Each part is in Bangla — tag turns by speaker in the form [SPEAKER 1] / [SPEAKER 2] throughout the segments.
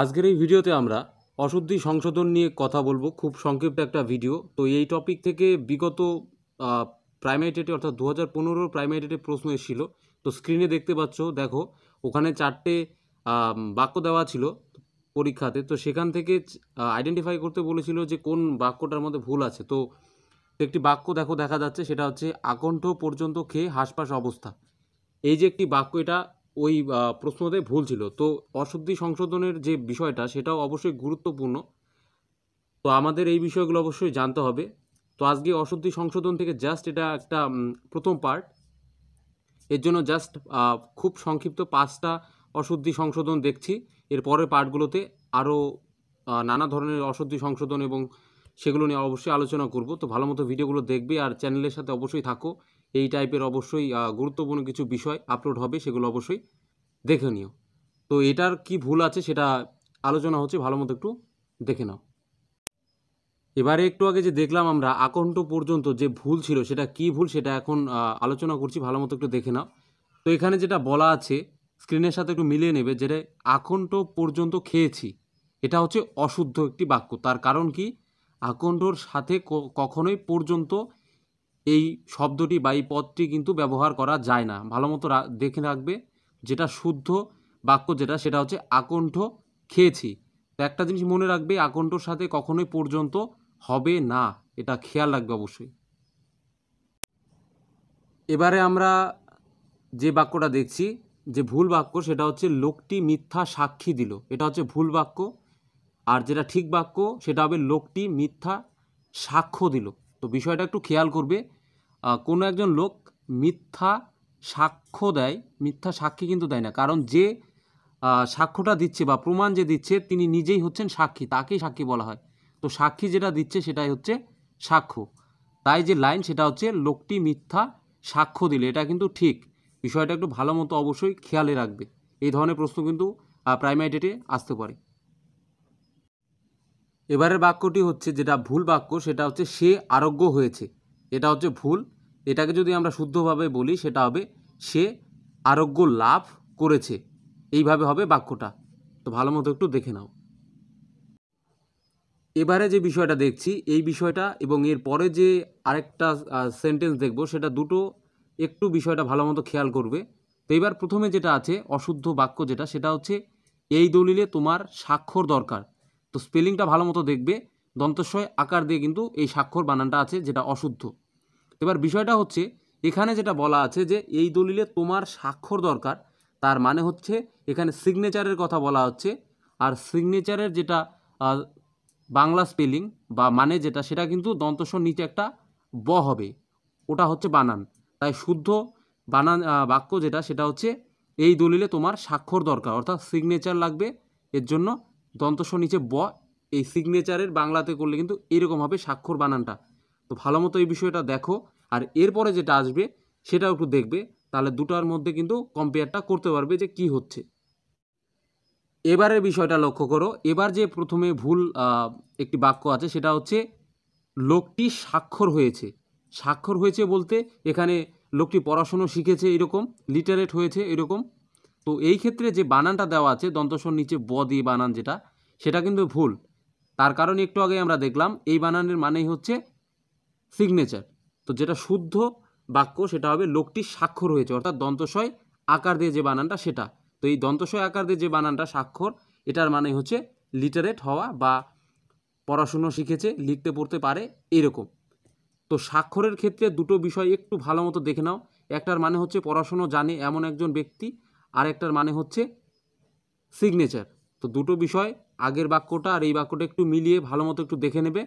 [SPEAKER 1] আজকের এই ভিডিওতে আমরা অশুদ্ধি সংশোধন নিয়ে কথা বলবো খুব সংক্ষিপ্ত একটা ভিডিও তো এই টপিক থেকে বিগত প্রাইমারিটেটে অর্থাৎ দু হাজার পনেরোর প্রাইমারিটেটে প্রশ্ন এসেছিল তো স্ক্রিনে দেখতে পাচ্ছ দেখো ওখানে চারটে বাক্য দেওয়া ছিল পরীক্ষাতে তো সেখান থেকে আইডেন্টিফাই করতে বলেছিল যে কোন বাক্যটার মধ্যে ভুল আছে তো একটি বাক্য দেখো দেখা যাচ্ছে সেটা হচ্ছে আকণ্ঠ পর্যন্ত খেয়ে হাসপাস অবস্থা এই যে একটি বাক্য এটা ওই প্রশ্নতে ভুল ছিল তো অশুদ্ধি সংশোধনের যে বিষয়টা সেটাও অবশ্যই গুরুত্বপূর্ণ তো আমাদের এই বিষয়গুলো অবশ্যই জানতে হবে তো আজকে অশুদ্ধি সংশোধন থেকে জাস্ট এটা একটা প্রথম পার্ট এর জন্য জাস্ট খুব সংক্ষিপ্ত পাঁচটা অশুদ্ধি সংশোধন দেখছি এর পরের পার্টগুলোতে আরও নানা ধরনের অশুদ্ধি সংশোধন এবং সেগুলো নিয়ে অবশ্যই আলোচনা করব তো ভালো মতো ভিডিওগুলো দেখবে আর চ্যানেলের সাথে অবশ্যই থাকো এই টাইপের অবশ্যই গুরুত্বপূর্ণ কিছু বিষয় আপলোড হবে সেগুলো অবশ্যই দেখে নিও তো এটার কি ভুল আছে সেটা আলোচনা হচ্ছে ভালো মতো একটু দেখে নাও এবারে একটু আগে যে দেখলাম আমরা আকণ্ঠ পর্যন্ত যে ভুল ছিল সেটা কি ভুল সেটা এখন আলোচনা করছি ভালো মতো একটু দেখে নাও তো এখানে যেটা বলা আছে স্ক্রিনের সাথে একটু মিলিয়ে নেবে যেটা আকণ্ঠ পর্যন্ত খেয়েছি এটা হচ্ছে অশুদ্ধ একটি বাক্য তার কারণ কি আকণ্ঠর সাথে কখনোই পর্যন্ত এই শব্দটি বা এই পদটি কিন্তু ব্যবহার করা যায় না ভালো মতো দেখে রাখবে যেটা শুদ্ধ বাক্য যেটা সেটা হচ্ছে আকণ্ঠ খেয়েছি তো একটা জিনিস মনে রাখবে আকণ্ঠর সাথে কখনোই পর্যন্ত হবে না এটা খেয়াল রাখবে অবশ্যই এবারে আমরা যে বাক্যটা দেখছি যে ভুল বাক্য সেটা হচ্ছে লোকটি মিথ্যা সাক্ষী দিল এটা হচ্ছে ভুল বাক্য আর যেটা ঠিক বাক্য সেটা হবে লোকটি মিথ্যা সাক্ষ্য দিল তো বিষয়টা একটু খেয়াল করবে কোনো একজন লোক মিথ্যা সাক্ষ্য দেয় মিথ্যা সাক্ষী কিন্তু দেয় না কারণ যে সাক্ষ্যটা দিচ্ছে বা প্রমাণ যে দিচ্ছে তিনি নিজেই হচ্ছেন সাক্ষী তাকেই সাক্ষী বলা হয় তো সাক্ষী যেটা দিচ্ছে সেটাই হচ্ছে সাক্ষ্য তাই যে লাইন সেটা হচ্ছে লোকটি মিথ্যা সাক্ষ্য দিলে এটা কিন্তু ঠিক বিষয়টা একটু ভালো মতো অবশ্যই খেয়ালে রাখবে এই ধরনের প্রশ্ন কিন্তু প্রাইমারি ডেটে আসতে পারে এবারের বাক্যটি হচ্ছে যেটা ভুল বাক্য সেটা হচ্ছে সে আরোগ্য হয়েছে এটা হচ্ছে ভুল এটাকে যদি আমরা শুদ্ধভাবে বলি সেটা হবে সে আরোগ্য লাভ করেছে এইভাবে হবে বাক্যটা তো ভালো মতো একটু দেখে নাও এবারে যে বিষয়টা দেখছি এই বিষয়টা এবং এর পরে যে আরেকটা সেন্টেন্স দেখব সেটা দুটো একটু বিষয়টা ভালো মতো খেয়াল করবে তো এবার প্রথমে যেটা আছে অশুদ্ধ বাক্য যেটা সেটা হচ্ছে এই দলিলে তোমার স্বাক্ষর দরকার তো স্পেলিংটা ভালো মতো দেখবে দন্তস্বয় আকার দিয়ে কিন্তু এই স্বাক্ষর বানানটা আছে যেটা অশুদ্ধ এবার বিষয়টা হচ্ছে এখানে যেটা বলা আছে যে এই দলিলে তোমার স্বাক্ষর দরকার তার মানে হচ্ছে এখানে সিগনেচারের কথা বলা হচ্ছে আর সিগনেচারের যেটা বাংলা স্পেলিং বা মানে যেটা সেটা কিন্তু দন্তস্বর নিচে একটা ব হবে ওটা হচ্ছে বানান তাই শুদ্ধ বানান বাক্য যেটা সেটা হচ্ছে এই দলিলে তোমার স্বাক্ষর দরকার অর্থাৎ সিগনেচার লাগবে এর জন্য দন্তস্ব নিচে ব এই সিগনেচারের বাংলাতে করলে কিন্তু এরকম হবে স্বাক্ষর বানানটা তো ভালো মতো এই বিষয়টা দেখো আর এরপরে যেটা আসবে সেটাও একটু দেখবে তাহলে দুটার মধ্যে কিন্তু কম্পেয়ারটা করতে পারবে যে কি হচ্ছে এবারের বিষয়টা লক্ষ্য করো এবার যে প্রথমে ভুল একটি বাক্য আছে সেটা হচ্ছে লোকটি স্বাক্ষর হয়েছে স্বাক্ষর হয়েছে বলতে এখানে লোকটি পড়াশুনো শিখেছে এরকম লিটারেট হয়েছে এরকম তো এই ক্ষেত্রে যে বানানটা দেওয়া আছে দন্তস্বর নিচে ব দিয়ে বানান যেটা সেটা কিন্তু ভুল তার কারণ একটু আগে আমরা দেখলাম এই বানানের মানেই হচ্ছে সিগনেচার তো যেটা শুদ্ধ বাক্য সেটা হবে লোকটি স্বাক্ষর হয়েছে অর্থাৎ দন্তস্বয় আকার দিয়ে যে বানানটা সেটা তো এই দন্তস্বয় আকার দিয়ে যে বানানটা স্বাক্ষর এটার মানে হচ্ছে লিটারেট হওয়া বা পড়াশুনো শিখেছে লিখতে পড়তে পারে এরকম তো স্বাক্ষরের ক্ষেত্রে দুটো বিষয় একটু ভালো মতো দেখে নাও একটার মানে হচ্ছে পড়াশুনো জানে এমন একজন ব্যক্তি আরেকটার মানে হচ্ছে সিগনেচার তো দুটো বিষয় আগের বাক্যটা আর এই বাক্যটা একটু মিলিয়ে ভালো মতো একটু দেখে নেবে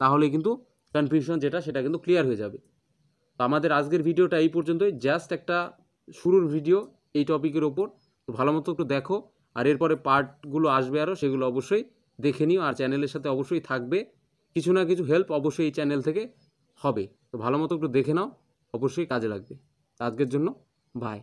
[SPEAKER 1] তাহলে কিন্তু কনফিউশন যেটা সেটা কিন্তু ক্লিয়ার হয়ে যাবে তো আমাদের আজকের ভিডিওটা এই পর্যন্তই জাস্ট একটা শুরুর ভিডিও এই টপিকের ওপর তো ভালো মতো একটু দেখো আর এরপরে পার্টগুলো আসবে আরও সেগুলো অবশ্যই দেখে নিও আর চ্যানেলের সাথে অবশ্যই থাকবে কিছু না কিছু হেল্প অবশ্যই এই চ্যানেল থেকে হবে তো ভালো মতো একটু দেখে নাও অবশ্যই কাজে লাগবে আজকের জন্য বাই